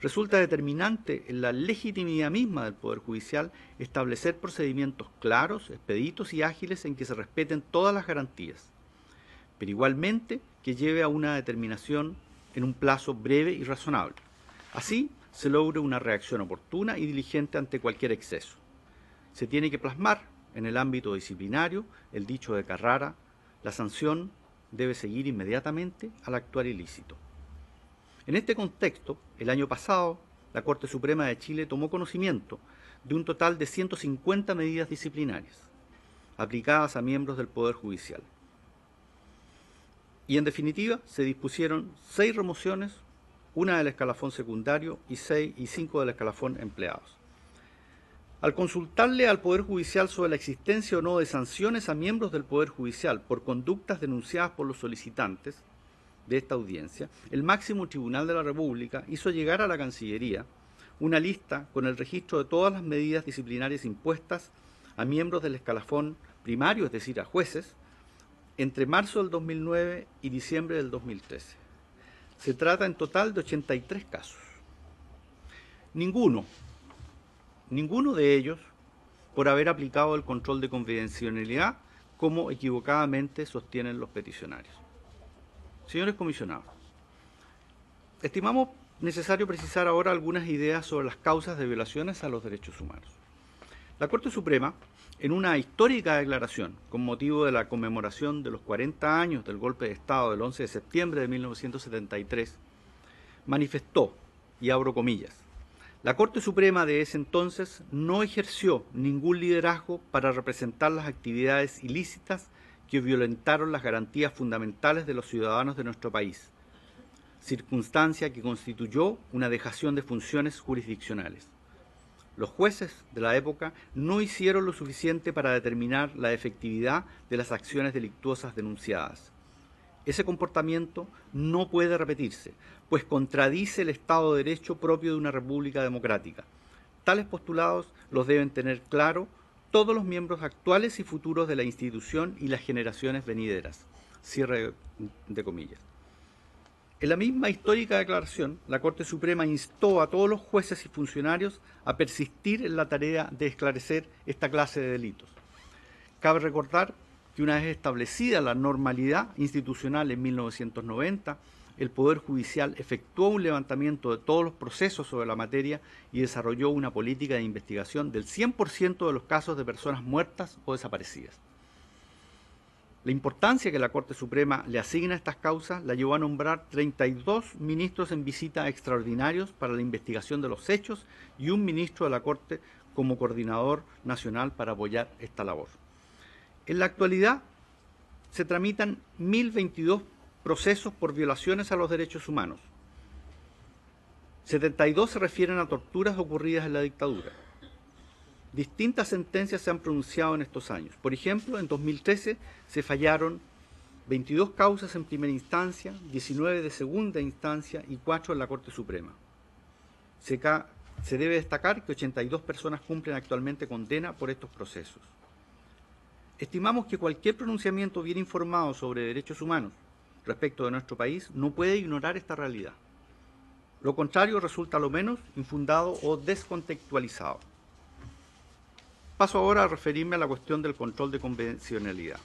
resulta determinante en la legitimidad misma del Poder Judicial establecer procedimientos claros, expeditos y ágiles en que se respeten todas las garantías, pero igualmente que lleve a una determinación en un plazo breve y razonable. Así se logre una reacción oportuna y diligente ante cualquier exceso. Se tiene que plasmar en el ámbito disciplinario el dicho de Carrara, la sanción debe seguir inmediatamente al actuar ilícito. En este contexto, el año pasado, la Corte Suprema de Chile tomó conocimiento de un total de 150 medidas disciplinarias aplicadas a miembros del Poder Judicial. Y en definitiva, se dispusieron seis remociones, una del escalafón secundario y seis y cinco del escalafón empleados. Al consultarle al Poder Judicial sobre la existencia o no de sanciones a miembros del Poder Judicial por conductas denunciadas por los solicitantes, de esta audiencia, el máximo tribunal de la República hizo llegar a la Cancillería una lista con el registro de todas las medidas disciplinarias impuestas a miembros del escalafón primario, es decir, a jueces, entre marzo del 2009 y diciembre del 2013. Se trata en total de 83 casos. Ninguno, ninguno de ellos por haber aplicado el control de confidencialidad como equivocadamente sostienen los peticionarios. Señores comisionados, estimamos necesario precisar ahora algunas ideas sobre las causas de violaciones a los derechos humanos. La Corte Suprema, en una histórica declaración con motivo de la conmemoración de los 40 años del golpe de Estado del 11 de septiembre de 1973, manifestó, y abro comillas, la Corte Suprema de ese entonces no ejerció ningún liderazgo para representar las actividades ilícitas que violentaron las garantías fundamentales de los ciudadanos de nuestro país, circunstancia que constituyó una dejación de funciones jurisdiccionales. Los jueces de la época no hicieron lo suficiente para determinar la efectividad de las acciones delictuosas denunciadas. Ese comportamiento no puede repetirse, pues contradice el Estado de Derecho propio de una república democrática. Tales postulados los deben tener claro todos los miembros actuales y futuros de la institución y las generaciones venideras. Cierre de comillas. En la misma histórica declaración, la Corte Suprema instó a todos los jueces y funcionarios a persistir en la tarea de esclarecer esta clase de delitos. Cabe recordar que una vez establecida la normalidad institucional en 1990, el Poder Judicial efectuó un levantamiento de todos los procesos sobre la materia y desarrolló una política de investigación del 100% de los casos de personas muertas o desaparecidas. La importancia que la Corte Suprema le asigna a estas causas la llevó a nombrar 32 ministros en visita extraordinarios para la investigación de los hechos y un ministro de la Corte como coordinador nacional para apoyar esta labor. En la actualidad se tramitan 1.022 procesos por violaciones a los derechos humanos. 72 se refieren a torturas ocurridas en la dictadura. Distintas sentencias se han pronunciado en estos años. Por ejemplo, en 2013 se fallaron 22 causas en primera instancia, 19 de segunda instancia y 4 en la Corte Suprema. Se, debe destacar que 82 personas cumplen actualmente condena por estos procesos. Estimamos que cualquier pronunciamiento bien informado sobre derechos humanos respecto de nuestro país no puede ignorar esta realidad. Lo contrario resulta lo menos infundado o descontextualizado. Paso ahora a referirme a la cuestión del control de convencionalidad.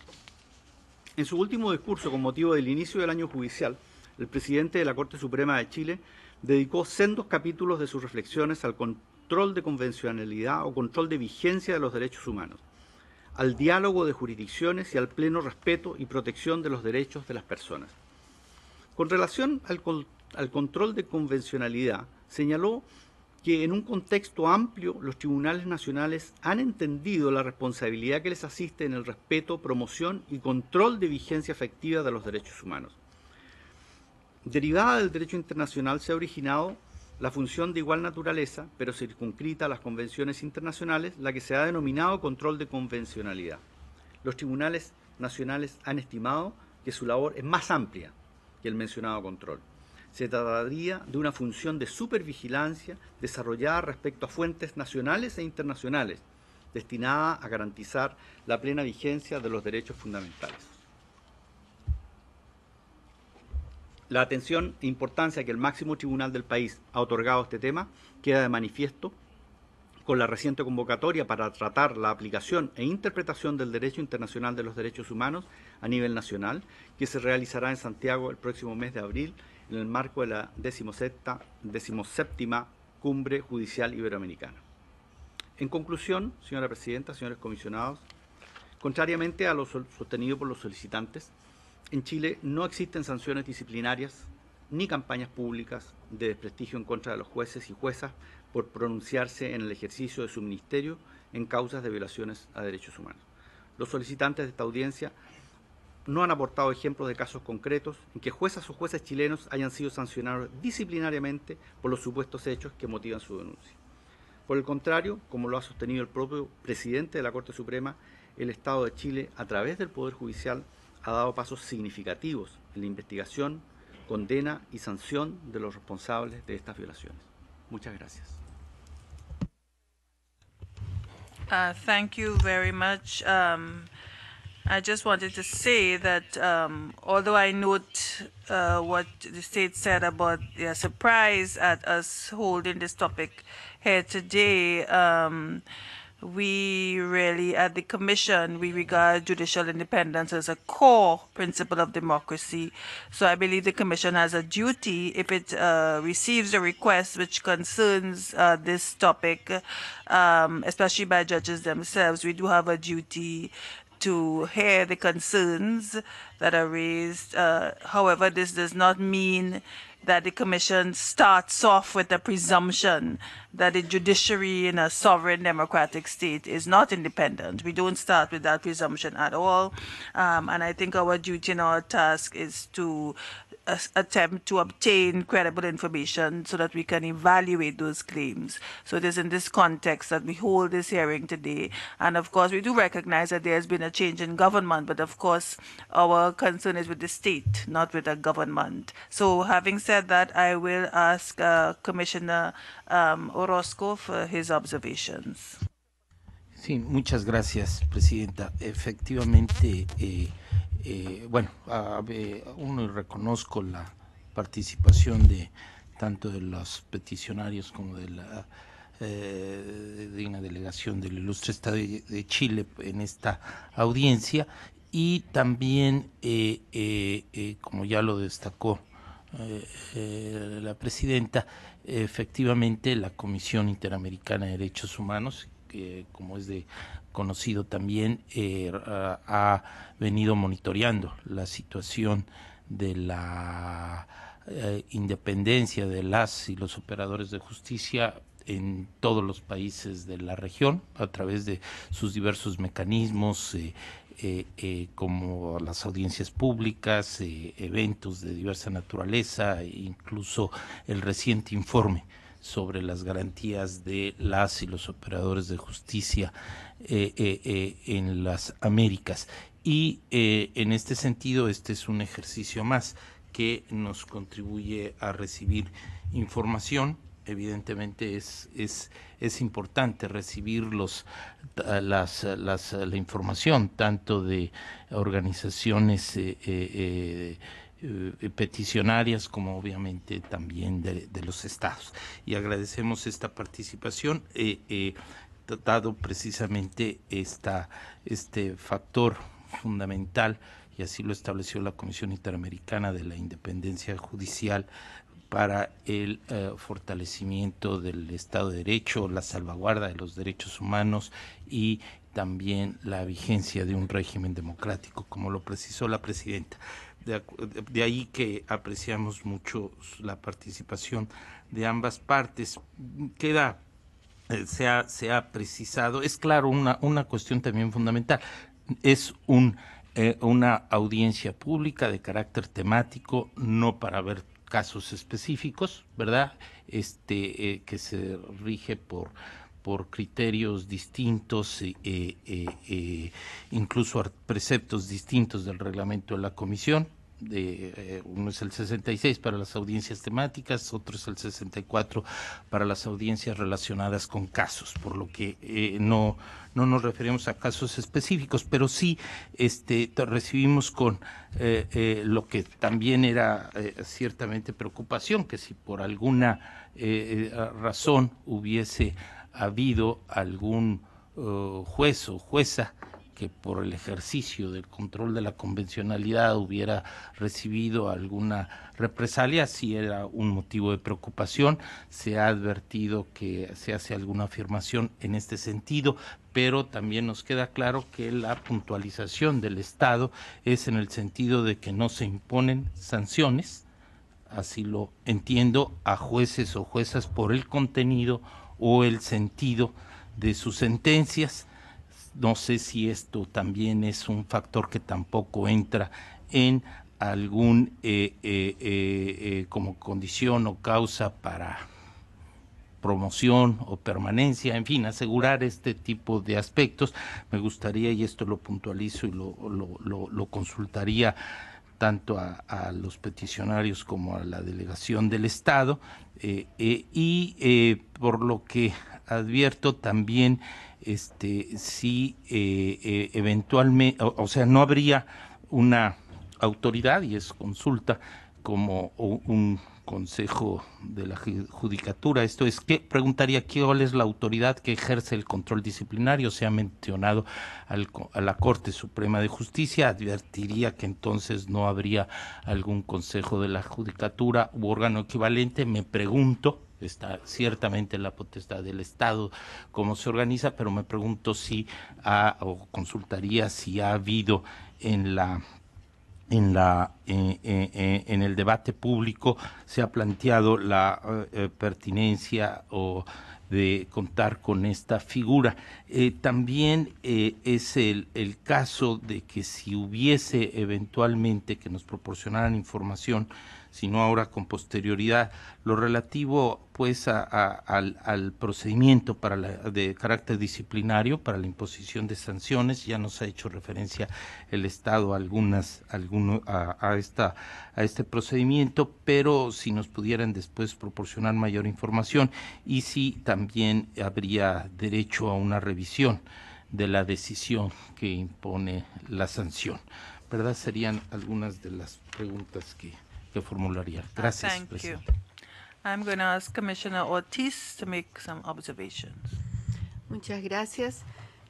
En su último discurso con motivo del inicio del año judicial, el presidente de la Corte Suprema de Chile dedicó sendos capítulos de sus reflexiones al control de convencionalidad o control de vigencia de los derechos humanos al diálogo de jurisdicciones y al pleno respeto y protección de los derechos de las personas. Con relación al, control de convencionalidad, señaló que en un contexto amplio los tribunales nacionales han entendido la responsabilidad que les asiste en el respeto, promoción y control de vigencia efectiva de los derechos humanos. Derivada del derecho internacional se ha originado la función de igual naturaleza, pero circunscrita a las convenciones internacionales, la que se ha denominado control de convencionalidad. Los tribunales nacionales han estimado que su labor es más amplia que el mencionado control. Se trataría de una función de supervigilancia desarrollada respecto a fuentes nacionales e internacionales, destinada a garantizar la plena vigencia de los derechos fundamentales. La atención e importancia que el máximo tribunal del país ha otorgado a este tema queda de manifiesto con la reciente convocatoria para tratar la aplicación e interpretación del derecho internacional de los derechos humanos a nivel nacional, que se realizará en Santiago el próximo mes de abril en el marco de la 17, Cumbre Judicial Iberoamericana. En conclusión, señora Presidenta, señores comisionados, contrariamente a lo sostenido por los solicitantes, en Chile no existen sanciones disciplinarias ni campañas públicas de desprestigio en contra de los jueces y juezas por pronunciarse en el ejercicio de su ministerio en causas de violaciones a derechos humanos. Los solicitantes de esta audiencia no han aportado ejemplos de casos concretos en que juezas o jueces chilenos hayan sido sancionados disciplinariamente por los supuestos hechos que motivan su denuncia. Por el contrario, como lo ha sostenido el propio presidente de la Corte Suprema, el Estado de Chile, a través del Poder Judicial, ha dado pasos significativos en la investigación, condena y sanción de los responsables de estas violaciones. Muchas gracias. Uh, thank you very much. Um, I just wanted to say that um, although I note uh, what the state said about their surprise at us holding this topic here today, um, we really, at the Commission, we regard judicial independence as a core principle of democracy. So I believe the Commission has a duty, if it uh, receives a request which concerns uh, this topic, um, especially by judges themselves, we do have a duty to hear the concerns that are raised. Uh, however, this does not mean that the Commission starts off with the presumption that the judiciary in a sovereign democratic state is not independent. We don't start with that presumption at all. Um, and I think our duty and our task is to attempt to obtain credible information so that we can evaluate those claims. So it is in this context that we hold this hearing today. And of course, we do recognize that there has been a change in government, but of course, our concern is with the state, not with the government. So having said that, I will ask uh, Commissioner um, Orozco for his observations. Sí, muchas gracias, Presidenta. Efectivamente, eh, eh, bueno, uno reconozco la participación de tanto de los peticionarios como de la eh, de una delegación del ilustre Estado de Chile en esta audiencia y también, eh, como ya lo destacó la presidenta, efectivamente la Comisión Interamericana de Derechos Humanos, que como es de conocido también, eh, ha venido monitoreando la situación de la eh, independencia de las y los operadores de justicia en todos los países de la región a través de sus diversos mecanismos eh, como las audiencias públicas, eventos de diversa naturaleza, incluso el reciente informe sobre las garantías de las y los operadores de justicia eh, eh, eh, en las Américas. Y en este sentido, este es un ejercicio más que nos contribuye a recibir información evidentemente es, es, importante recibir los, la información tanto de organizaciones eh, peticionarias como obviamente también de, los estados. Y agradecemos esta participación, he eh, eh, tratado precisamente este factor fundamental, y así lo estableció la Comisión Interamericana de la Independencia Judicial para el fortalecimiento del Estado de Derecho, la salvaguarda de los derechos humanos y también la vigencia de un régimen democrático, como lo precisó la presidenta de, ahí que apreciamos mucho la participación de ambas partes. Queda, eh, se, ha, precisado, es claro, una, una cuestión también fundamental. Es un, eh, una audiencia pública de carácter temático, no para ver casos específicos, ¿verdad? Este, eh, que se rige por por criterios distintos, eh, eh, eh incluso preceptos distintos del reglamento de la comisión. De, eh, uno es el 66 para las audiencias temáticas, otro es el 64 para las audiencias relacionadas con casos, por lo que no, no nos referimos a casos específicos, pero sí este, recibimos con lo que también era ciertamente preocupación, que si por alguna razón hubiese ha habido algún eh, juez o jueza que por el ejercicio del control de la convencionalidad hubiera recibido alguna represalia, si era un motivo de preocupación. Se ha advertido que se hace alguna afirmación en este sentido, pero también nos queda claro que la puntualización del Estado es en el sentido de que no se imponen sanciones, así lo entiendo, a jueces o juezas por el contenido o el sentido de sus sentencias. No sé si esto también es un factor que tampoco entra en algún eh, eh, eh, como condición o causa para promoción o permanencia, en fin, asegurar este tipo de aspectos. Me gustaría, y esto lo puntualizo y lo, lo, lo, lo consultaría tanto a, los peticionarios como a la delegación del Estado eh, eh, y eh, por lo que advierto también este, si eventualmente o, sea no habría una autoridad y es consulta como un consejo de la judicatura. Esto es, que preguntaría cuál es la autoridad que ejerce el control disciplinario. Se ha mencionado a la Corte Suprema de Justicia. Advertiría que entonces no habría algún consejo de la judicatura u órgano equivalente. Me pregunto, está ciertamente la potestad del Estado, cómo se organiza, pero me pregunto si ha, o consultaría si ha habido en la en, la, eh, eh, eh, en el debate público se ha planteado la pertinencia o de contar con esta figura. también es el, el, caso de que si hubiese eventualmente que nos proporcionaran información sino ahora con posterioridad, lo relativo pues al, procedimiento para la, de carácter disciplinario para la imposición de sanciones, ya nos ha hecho referencia el Estado algunas, alguno, a, a, esta, a este procedimiento, pero si nos pudieran después proporcionar mayor información y si también habría derecho a una revisión de la decisión que impone la sanción. ¿Verdad? Serían algunas de las preguntas que que formularía. Ah, gracias, Thank I'm going to ask Commissioner Ortiz to make some observations. Muchas gracias.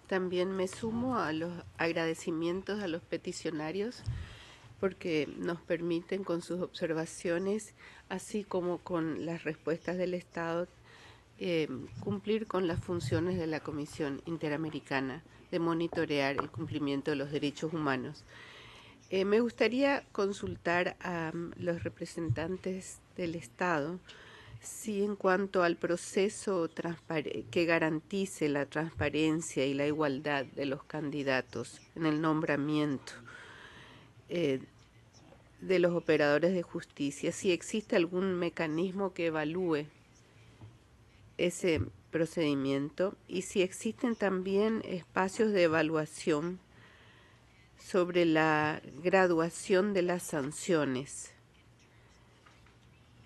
También me sumo a los agradecimientos a los peticionarios porque nos permiten con sus observaciones, así como con las respuestas del Estado, eh, cumplir con las funciones de la Comisión Interamericana de monitorear el cumplimiento de los derechos humanos. Eh, me gustaría consultar a mm, los representantes del Estado si en cuanto al proceso que garantice la transparencia y la igualdad de los candidatos en el nombramiento eh, de los operadores de justicia, si existe algún mecanismo que evalúe ese procedimiento y si existen también espacios de evaluación sobre la graduación de las sanciones.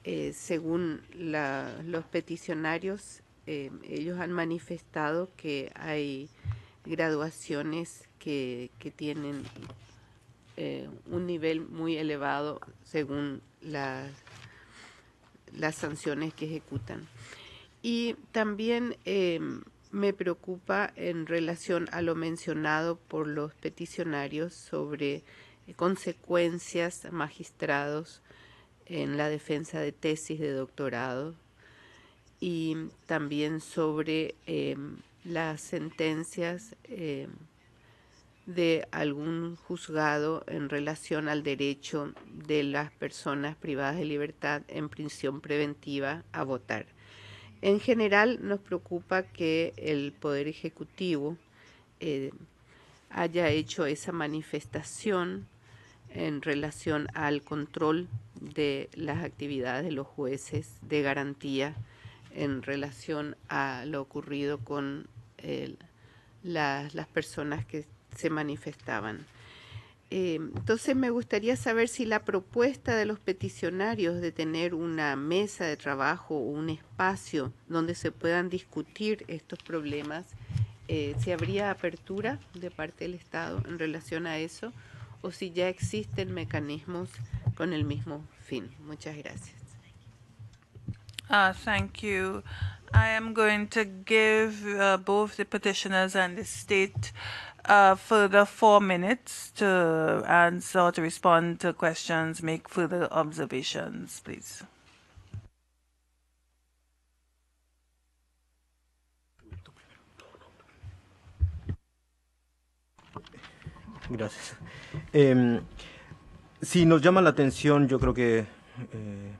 Eh, según los peticionarios, eh, ellos han manifestado que hay graduaciones que, tienen eh, un nivel muy elevado según las sanciones que ejecutan. Y también me preocupa en relación a lo mencionado por los peticionarios sobre eh, consecuencias magistrados en la defensa de tesis de doctorado y también sobre em, las sentencias em, de algún juzgado en relación al derecho de las personas privadas de libertad en prisión preventiva a votar. En general nos preocupa que el Poder Ejecutivo eh, haya hecho esa manifestación en relación al control de las actividades de los jueces de garantía en relación a lo ocurrido con eh, las personas que se manifestaban. Eh, entonces me gustaría saber si la propuesta de los peticionarios de tener una mesa de trabajo o un espacio donde se puedan discutir estos problemas, eh, si habría apertura de parte del Estado en relación a eso o si ya existen mecanismos con el mismo fin. Muchas gracias. Ah, thank you. I am going to give uh, both the petitioners and the state uh, further four minutes to answer, to respond to questions, make further observations, please. Gracias. Eh, si nos llama la atención, yo creo que eh,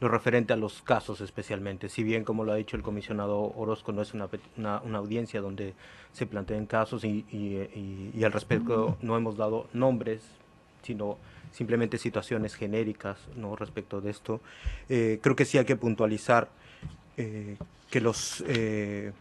lo referente a los casos especialmente. Si bien, como lo ha dicho el comisionado Orozco, no es una, audiencia donde se planteen casos y, al respecto no hemos dado nombres, sino simplemente situaciones genéricas no respecto de esto, eh, creo que sí hay que puntualizar eh, que los eh,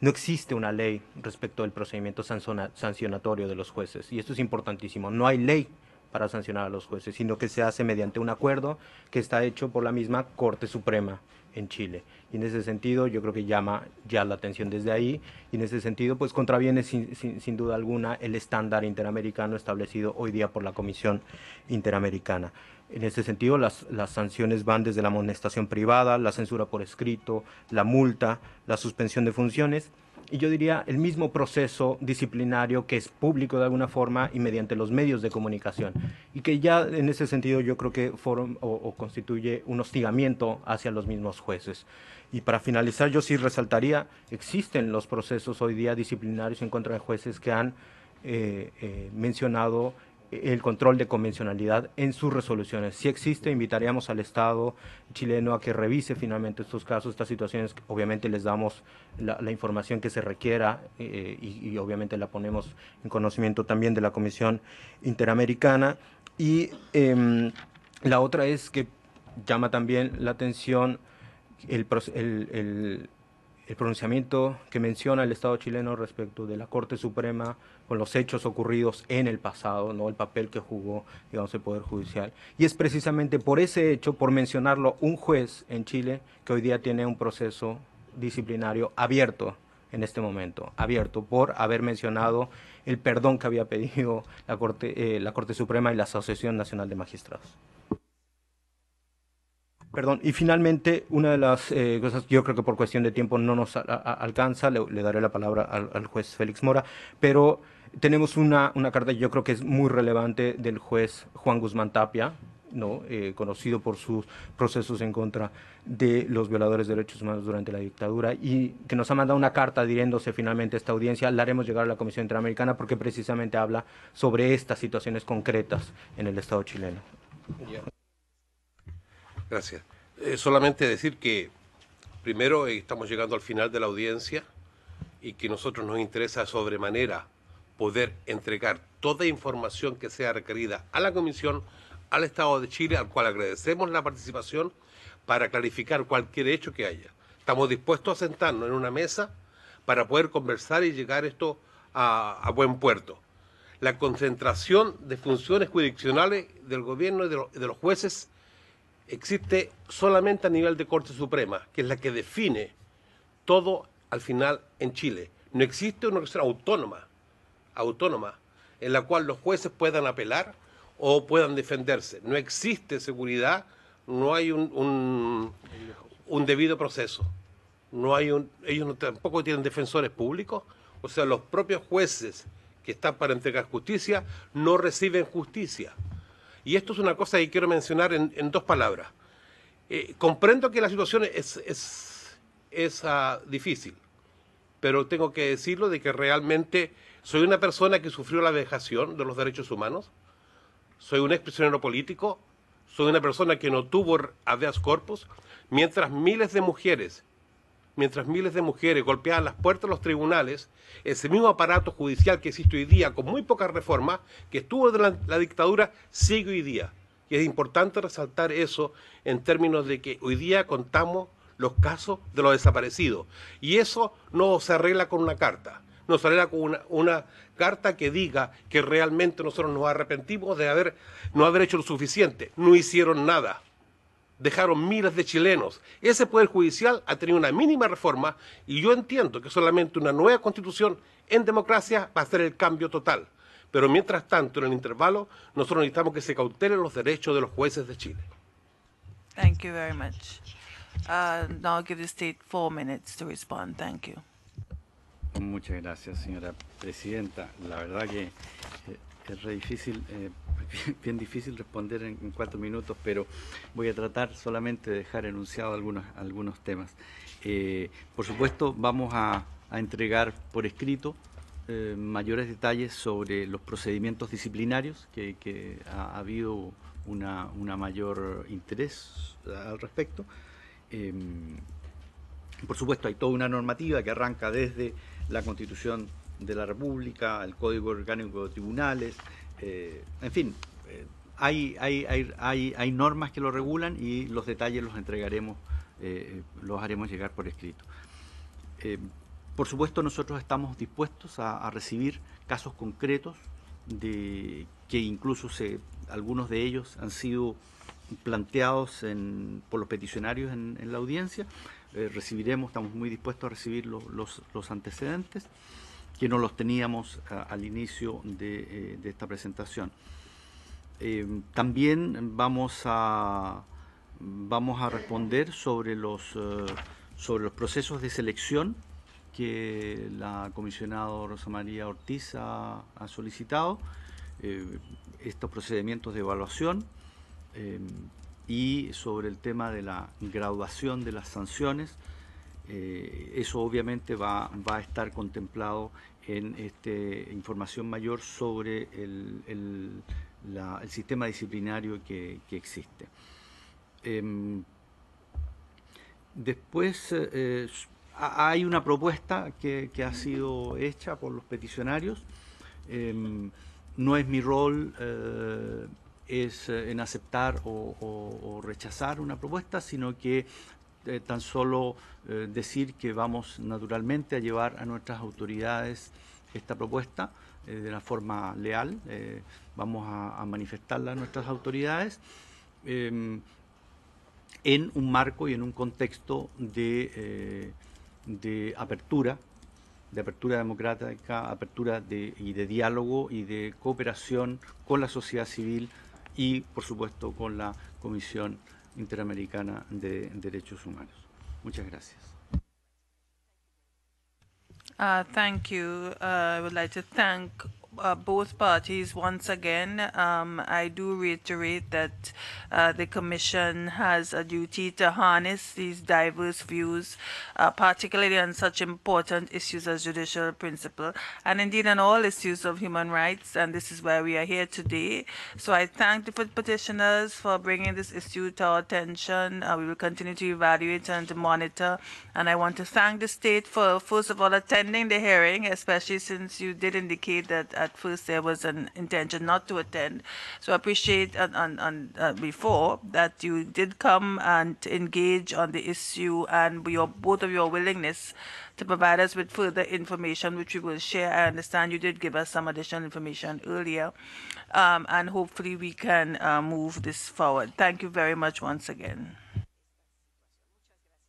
no existe una ley respecto del procedimiento sancionatorio de los jueces y esto es importantísimo. No hay ley para sancionar a los jueces, sino que se hace mediante un acuerdo que está hecho por la misma Corte Suprema en Chile. Y en ese sentido yo creo que llama ya la atención desde ahí y en ese sentido pues contraviene sin, duda alguna el estándar interamericano establecido hoy día por la Comisión Interamericana. En ese sentido, las, las, sanciones van desde la amonestación privada, la censura por escrito, la multa, la suspensión de funciones y yo diría el mismo proceso disciplinario que es público de alguna forma y mediante los medios de comunicación. Y que ya en ese sentido yo creo que form, o, constituye un hostigamiento hacia los mismos jueces. Y para finalizar, yo sí resaltaría, existen los procesos hoy día disciplinarios en contra de jueces que han eh, eh, mencionado el control de convencionalidad en sus resoluciones. Si existe, invitaríamos al Estado chileno a que revise finalmente estos casos, estas situaciones. Obviamente les damos la, información que se requiera eh, y, obviamente la ponemos en conocimiento también de la Comisión Interamericana. Y em, la otra es que llama también la atención el, el el pronunciamiento que menciona el Estado chileno respecto de la Corte Suprema con los hechos ocurridos en el pasado, no el papel que jugó digamos, el Poder Judicial. Y es precisamente por ese hecho, por mencionarlo, un juez en Chile que hoy día tiene un proceso disciplinario abierto en este momento, abierto por haber mencionado el perdón que había pedido la Corte, eh, la Corte Suprema y la Asociación Nacional de Magistrados. Perdón, y finalmente, una de las eh, cosas, yo creo que por cuestión de tiempo no nos alcanza, le, daré la palabra al, juez Félix Mora, pero tenemos una, carta yo creo que es muy relevante del juez Juan Guzmán Tapia, ¿no? Eh, conocido por sus procesos en contra de los violadores de derechos humanos durante la dictadura y que nos ha mandado una carta diriéndose finalmente a esta audiencia, la haremos llegar a la Comisión Interamericana porque precisamente habla sobre estas situaciones concretas en el Estado chileno. Gracias. Eh, solamente decir que primero eh, estamos llegando al final de la audiencia y que nosotros nos interesa sobremanera poder entregar toda información que sea requerida a la Comisión, al Estado de Chile, al cual agradecemos la participación para clarificar cualquier hecho que haya. Estamos dispuestos a sentarnos en una mesa para poder conversar y llegar esto a, buen puerto. La concentración de funciones jurisdiccionales del gobierno y de, de los jueces existe solamente a nivel de Corte Suprema, que es la que define todo al final en Chile. No existe una organización autónoma, autónoma, en la cual los jueces puedan apelar o puedan defenderse. No existe seguridad, no hay un, un debido proceso. No hay un, ellos no, tampoco tienen defensores públicos, o sea, los propios jueces que están para entregar justicia no reciben justicia. Y esto es una cosa que quiero mencionar en, dos palabras. Eh, comprendo que la situación es, es, ah, difícil, pero tengo que decirlo de que realmente soy una persona que sufrió la vejación de los derechos humanos, soy un expresionero político, soy una persona que no tuvo habeas corpus, mientras miles de mujeres mientras miles de mujeres golpeaban las puertas de los tribunales, ese mismo aparato judicial que existe hoy día con muy pocas reformas, que estuvo de la, dictadura, sigue hoy día. Y es importante resaltar eso en términos de que hoy día contamos los casos de los desaparecidos. Y eso no se arregla con una carta, no se arregla con una, una carta que diga que realmente nosotros nos arrepentimos de haber, no haber hecho lo suficiente. No hicieron nada dejaron miles de chilenos. Ese Poder Judicial ha tenido una mínima reforma y yo entiendo que solamente una nueva constitución en democracia va a ser el cambio total. Pero mientras tanto, en el intervalo, nosotros necesitamos que se cautelen los derechos de los jueces de Chile. Muchas gracias, señora presidenta. La verdad que eh, es re difícil eh, bien, difícil responder en, cuatro minutos, pero voy a tratar solamente de dejar enunciado algunos, algunos temas. Eh, por supuesto, vamos a, entregar por escrito eh, mayores detalles sobre los procedimientos disciplinarios, que, ha, habido una, una, mayor interés eh, al respecto. por supuesto, hay toda una normativa que arranca desde la Constitución de la República, el Código Orgánico de Tribunales, eh, en fin, eh, hay, hay, hay, hay, normas que lo regulan y los detalles los entregaremos, eh, los haremos llegar por escrito. por supuesto, nosotros estamos dispuestos a, recibir casos concretos de, que incluso se, algunos de ellos han sido planteados por los peticionarios en, la audiencia. recibiremos, estamos muy dispuestos a recibir los, los, antecedentes que no los teníamos al inicio de, eh, esta presentación. Eh, también vamos a, vamos a responder eh, sobre los, procesos de selección que la comisionada Rosa María Ortiz ha solicitado, estos procedimientos de evaluación y sobre el tema de la graduación de las sanciones eh, eso obviamente va, a estar contemplado en este, información mayor sobre el, sistema disciplinario que, existe. Em, después eh, hay una propuesta que, ha sido hecha por los peticionarios. Em, no es mi rol eh, es en aceptar o, rechazar una propuesta, sino que eh, tan solo eh, decir que vamos naturalmente a llevar a nuestras autoridades esta propuesta eh, de la forma leal, vamos a, manifestarla a nuestras autoridades em, en un marco y en un contexto de, apertura, de apertura democrática, apertura y de diálogo y de cooperación con la sociedad civil y, por supuesto, con la Comisión Interamericana de Derechos Humanos. Muchas gracias. Uh, thank you. Uh, uh, both parties once again. Um, I do reiterate that uh, the Commission has a duty to harness these diverse views, uh, particularly on such important issues as judicial principle, and indeed on all issues of human rights, and this is why we are here today. So I thank the petitioners for bringing this issue to our attention. Uh, we will continue to evaluate and to monitor, and I want to thank the state for, first of all, attending the hearing, especially since you did indicate that uh, at first there was an intention not to attend. So I appreciate on, on, on uh, before that you did come and engage on the issue and your both of your willingness to provide us with further information, which we will share. I understand you did give us some additional information earlier, um, and hopefully we can uh, move this forward. Thank you very much once again.